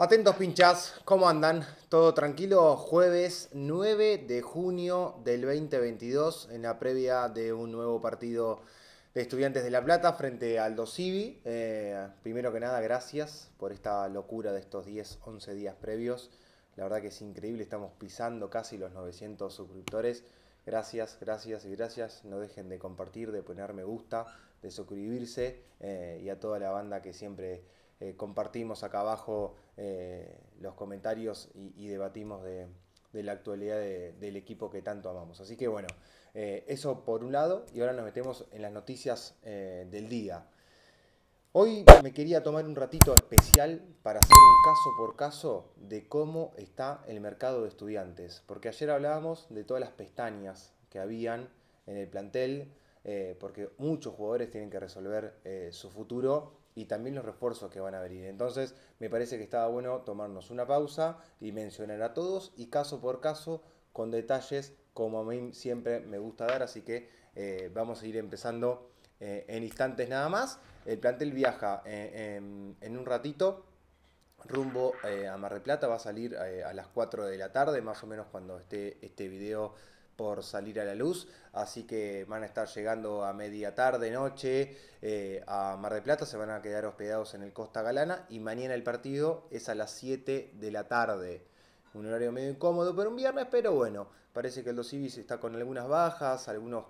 Atentos pinchas, ¿cómo andan? ¿Todo tranquilo? Jueves 9 de junio del 2022, en la previa de un nuevo partido de Estudiantes de La Plata frente al Dosivi. Eh, primero que nada, gracias por esta locura de estos 10, 11 días previos. La verdad que es increíble, estamos pisando casi los 900 suscriptores. Gracias, gracias y gracias. No dejen de compartir, de poner me gusta, de suscribirse eh, y a toda la banda que siempre eh, compartimos acá abajo eh, los comentarios y, debatimos de, la actualidad del equipo que tanto amamos. Así que bueno, eh, eso por un lado y ahora nos metemos en las noticias eh, del día. Hoy me quería tomar un ratito especial para hacer un caso por caso de cómo está el mercado de estudiantes, porque ayer hablábamos de todas las pestañas que habían en el plantel, porque muchos jugadores tienen que resolver su futuro y también los refuerzos que van a venir. Entonces me parece que estaba bueno tomarnos una pausa y mencionar a todos y caso por caso con detalles como a mí siempre me gusta dar, así que eh, vamos a ir empezando eh, en instantes nada más. El plantel viaja eh, en, un ratito rumbo a Mar del Plata, va a salir a las 4 de la tarde, más o menos cuando esté este video por salir a la luz, así que van a estar llegando a media tarde, noche eh, a Mar de Plata, se van a quedar hospedados en el Costa Galana y mañana el partido es a las 7 de la tarde. Un horario medio incómodo pero un viernes, pero bueno, parece que el Dos Ibis está con algunas bajas, algunos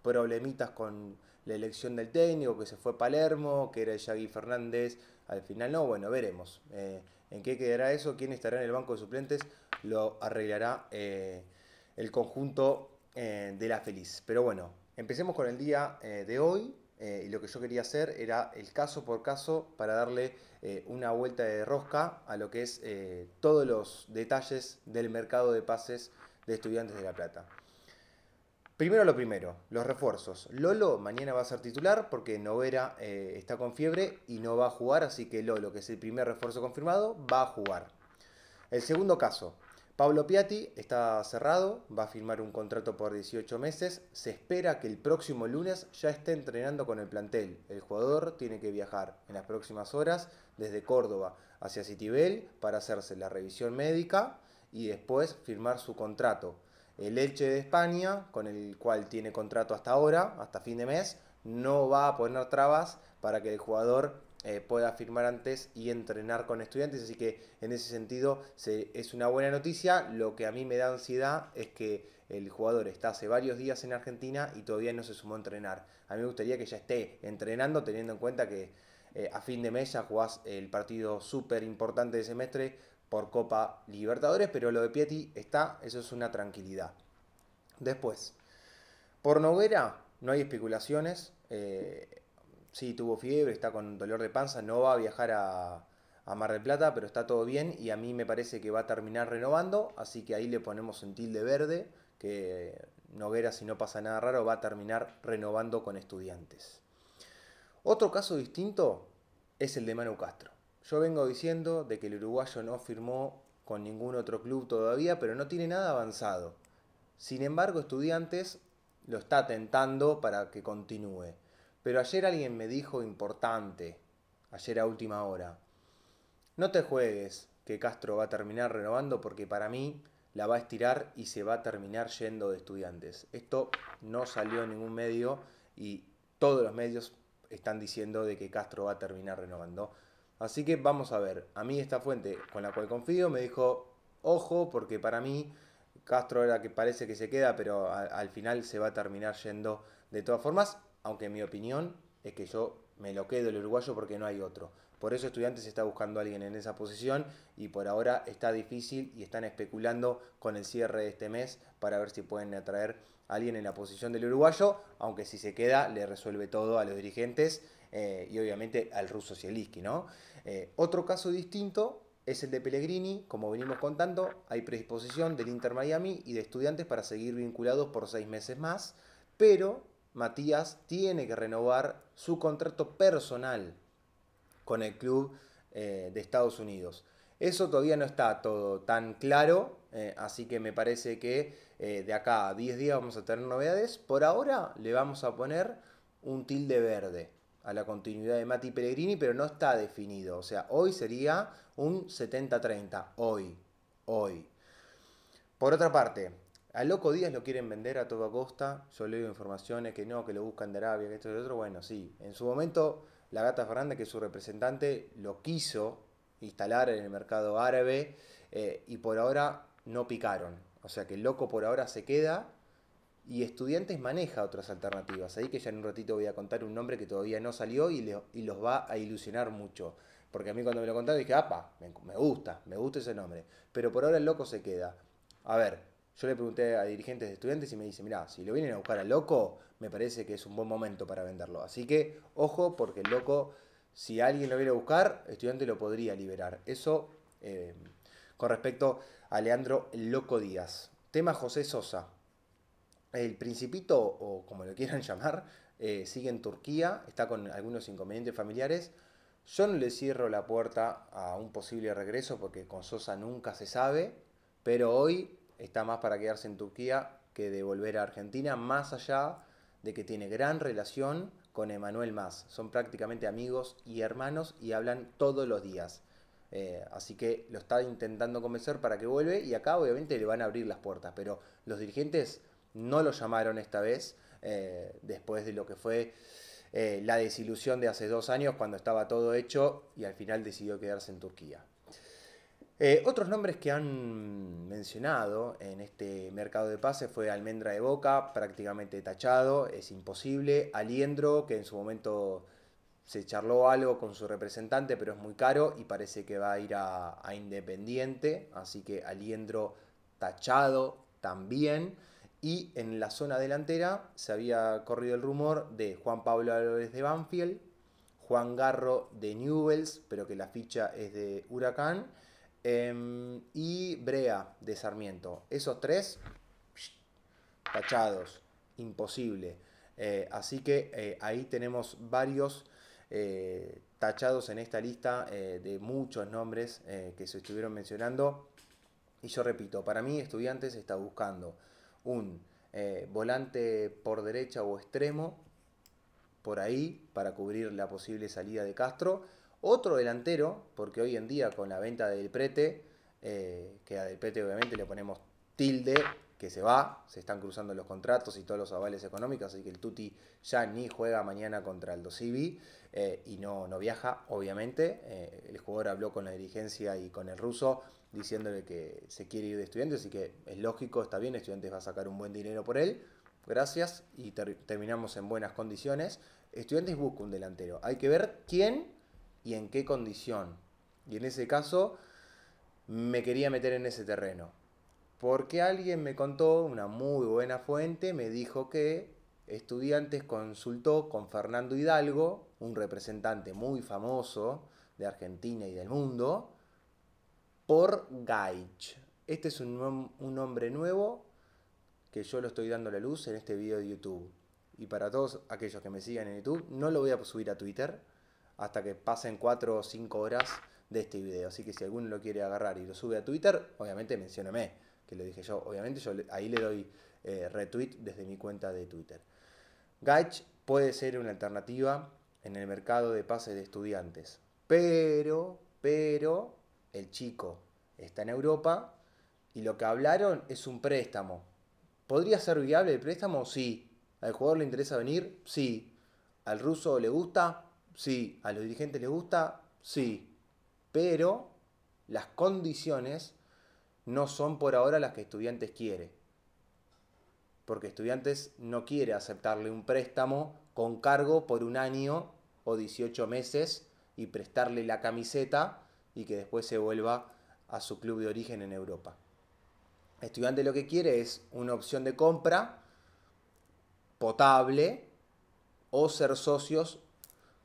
problemitas con la elección del técnico, que se fue a Palermo, que era Yagui Fernández, al final no, bueno, veremos eh, en qué quedará eso, quién estará en el banco de suplentes, lo arreglará. Eh, el conjunto eh, de la feliz. Pero bueno, empecemos con el día eh, de hoy. Eh, y lo que yo quería hacer era el caso por caso para darle una vuelta de rosca a lo que es todos los detalles del mercado de pases de estudiantes de La Plata. Primero lo primero, los refuerzos. Lolo mañana va a ser titular porque Novera está con fiebre y no va a jugar, así que Lolo, que es el primer refuerzo confirmado, va a jugar. El segundo caso, Pablo Piatti está cerrado, va a firmar un contrato por 18 meses. Se espera que el próximo lunes ya esté entrenando con el plantel. El jugador tiene que viajar en las próximas horas desde Córdoba hacia Citibel para hacerse la revisión médica y después firmar su contrato. El Elche de España, con el cual tiene contrato hasta ahora, hasta fin de mes, no va a poner trabas para que el jugador eh, pueda firmar antes y entrenar con estudiantes. Así que en ese sentido es una buena noticia. Lo que a mí me da ansiedad es que el jugador está hace varios días en Argentina y todavía no se sumó a entrenar. A mí me gustaría que ya esté entrenando teniendo en cuenta que eh, a fin de mes ya jugás el partido súper importante de semestre por Copa Libertadores, pero lo de Pieti está, eso es una tranquilidad. Después, por Noguera no hay especulaciones. Eh, sí, tuvo fiebre, está con dolor de panza, no va a viajar a, a Mar del Plata, pero está todo bien y a mí me parece que va a terminar renovando, así que ahí le ponemos un tilde verde, que Noguera, si no pasa nada raro, va a terminar renovando con estudiantes. Otro caso distinto es el de Manu Castro. Yo vengo diciendo de que el uruguayo no firmó con ningún otro club todavía, pero no tiene nada avanzado. Sin embargo, estudiantes lo está tentando para que continúe. Pero ayer alguien me dijo importante, ayer a última hora, no te juegues que Castro va a terminar renovando porque para mí la va a estirar y se va a terminar yendo de estudiantes. Esto no salió en ningún medio y todos los medios están diciendo de que Castro va a terminar renovando. Así que vamos a ver, a mí esta fuente con la cual confío me dijo, ojo, porque para mí Castro era que parece que se queda, pero al final se va a terminar yendo de todas formas aunque mi opinión es que yo me lo quedo el uruguayo porque no hay otro. Por eso Estudiantes está buscando a alguien en esa posición y por ahora está difícil y están especulando con el cierre de este mes para ver si pueden atraer a alguien en la posición del uruguayo, aunque si se queda le resuelve todo a los dirigentes eh, y obviamente al ruso Sieliski, ¿no? Eh, otro caso distinto es el de Pellegrini, como venimos contando, hay predisposición del Inter Miami y de Estudiantes para seguir vinculados por seis meses más, pero Matías tiene que renovar su contrato personal con el club eh, de Estados Unidos. Eso todavía no está todo tan claro, eh, así que me parece que eh, de acá a 10 días vamos a tener novedades. Por ahora le vamos a poner un tilde verde a la continuidad de Mati Pellegrini, pero no está definido. O sea, hoy sería un 70-30, hoy, hoy. Por otra parte, a Loco Díaz lo quieren vender a toda costa. Yo leo informaciones que no, que lo buscan de Arabia, que esto y lo otro. Bueno, sí. En su momento, la gata Fernández, que es su representante, lo quiso instalar en el mercado árabe eh, y por ahora no picaron. O sea que el loco por ahora se queda y Estudiantes maneja otras alternativas. Ahí que ya en un ratito voy a contar un nombre que todavía no salió y, los va a ilusionar mucho. Porque a mí cuando me lo contaron dije, apa, me, me gusta, me gusta ese nombre. Pero por ahora el loco se queda. A ver, yo le pregunté a dirigentes de estudiantes y me dice, mirá, si lo vienen a buscar a loco, me parece que es un buen momento para venderlo. Así que, ojo, porque el loco, si alguien lo viene a buscar, el estudiante lo podría liberar. Eso eh, con respecto a Leandro Loco Díaz. Tema José Sosa. El principito, o como lo quieran llamar, eh, sigue en Turquía, está con algunos inconvenientes familiares. Yo no le cierro la puerta a un posible regreso porque con Sosa nunca se sabe, pero hoy está más para quedarse en Turquía que de volver a Argentina, más allá de que tiene gran relación con Emanuel Más. Son prácticamente amigos y hermanos y hablan todos los días. Eh, así que lo está intentando convencer para que vuelve y acá obviamente le van a abrir las puertas, pero los dirigentes no lo llamaron esta vez, eh, después de lo que fue eh, la desilusión de hace dos años cuando estaba todo hecho y al final decidió quedarse en Turquía. Eh, otros nombres que han mencionado en este mercado de pases fue Almendra de Boca, prácticamente tachado, es imposible. Aliendro, que en su momento se charló algo con su representante, pero es muy caro y parece que va a ir a, a Independiente. Así que Aliendro tachado también. Y en la zona delantera se había corrido el rumor de Juan Pablo Álvarez de Banfield, Juan Garro de Newells, pero que la ficha es de Huracán Em, y Brea de Sarmiento. Esos tres, tachados, imposible. Eh, así que eh, ahí tenemos varios eh, tachados en esta lista de muchos nombres que se estuvieron mencionando. Y yo repito, para mí estudiantes está buscando un volante por derecha o extremo por ahí para cubrir la posible salida de Castro otro delantero, porque hoy en día con la venta del prete, eh, que a del prete obviamente le ponemos tilde, que se va, se están cruzando los contratos y todos los avales económicos, así que el Tuti ya ni juega mañana contra el Dosivi eh, y no, no viaja, obviamente. Eh, el jugador habló con la dirigencia y con el ruso diciéndole que se quiere ir de estudiantes, así que es lógico, está bien, estudiantes va a sacar un buen dinero por él, gracias, y terminamos en buenas condiciones. Estudiantes busca un delantero, hay que ver quién y en qué condición. Y en ese caso me quería meter en ese terreno. Porque alguien me contó, una muy buena fuente, me dijo que Estudiantes consultó con Fernando Hidalgo, un representante muy famoso de Argentina y del mundo, por Gaich. Este es un, un nombre nuevo que yo lo estoy dando la luz en este video de YouTube. Y para todos aquellos que me sigan en YouTube, no lo voy a subir a Twitter, hasta que pasen 4 o 5 horas de este video. Así que si alguno lo quiere agarrar y lo sube a Twitter, obviamente mencióname, que lo dije yo. Obviamente yo ahí le doy eh, retweet desde mi cuenta de Twitter. Gaich puede ser una alternativa en el mercado de pases de estudiantes. Pero, pero, el chico está en Europa y lo que hablaron es un préstamo. ¿Podría ser viable el préstamo? Sí. ¿Al jugador le interesa venir? Sí. ¿Al ruso le gusta? Sí, a los dirigentes les gusta, sí, pero las condiciones no son por ahora las que estudiantes quiere. Porque estudiantes no quiere aceptarle un préstamo con cargo por un año o 18 meses y prestarle la camiseta y que después se vuelva a su club de origen en Europa. Estudiante lo que quiere es una opción de compra potable o ser socios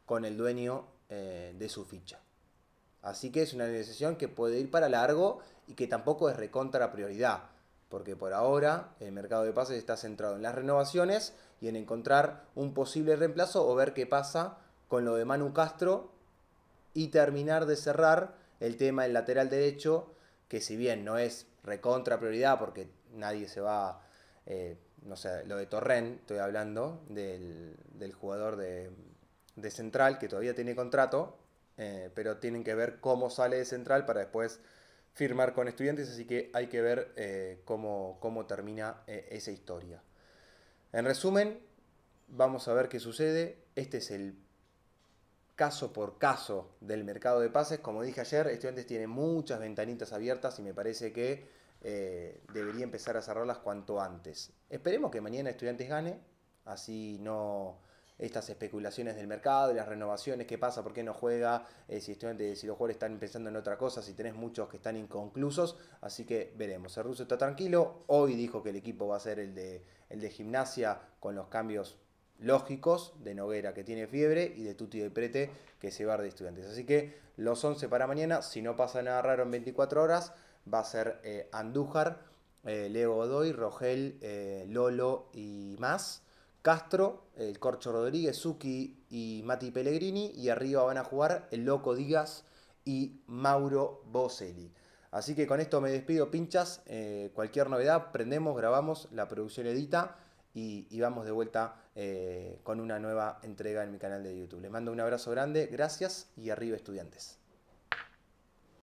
con el dueño eh, de su ficha. Así que es una decisión que puede ir para largo y que tampoco es recontra prioridad, porque por ahora el mercado de pases está centrado en las renovaciones y en encontrar un posible reemplazo o ver qué pasa con lo de Manu Castro y terminar de cerrar el tema del lateral derecho, que si bien no es recontra prioridad porque nadie se va, eh, no sé, lo de Torren, estoy hablando, del jugador de de Central, que todavía tiene contrato, eh, pero tienen que ver cómo sale de Central para después firmar con estudiantes, así que hay que ver eh, cómo, cómo, termina eh, esa historia. En resumen, vamos a ver qué sucede. Este es el caso por caso del mercado de pases. Como dije ayer, estudiantes tiene muchas ventanitas abiertas y me parece que debería empezar a cerrarlas cuanto antes. Esperemos que mañana estudiantes gane, así no, estas especulaciones del mercado, de las renovaciones, qué pasa, por qué no juega, eh, si, si los jugadores están pensando en otra cosa, si tenés muchos que están inconclusos, así que veremos. El ruso está tranquilo, hoy dijo que el equipo va a ser el de, el de gimnasia con los cambios lógicos de Noguera que tiene fiebre y de Tutti de Prete que se va de estudiantes. Así que los 11 para mañana, si no pasa nada raro en 24 horas, va a ser eh, Andújar, eh, Leo Godoy, Rogel, Lolo y más. Castro, el Corcho Rodríguez, Suki y Mati Pellegrini. Y arriba van a jugar el Loco Díaz y Mauro Boselli. Así que con esto me despido, pinchas. Eh, cualquier novedad, prendemos, grabamos, la producción edita y, vamos de vuelta eh, con una nueva entrega en mi canal de YouTube. Les mando un abrazo grande, gracias y arriba estudiantes.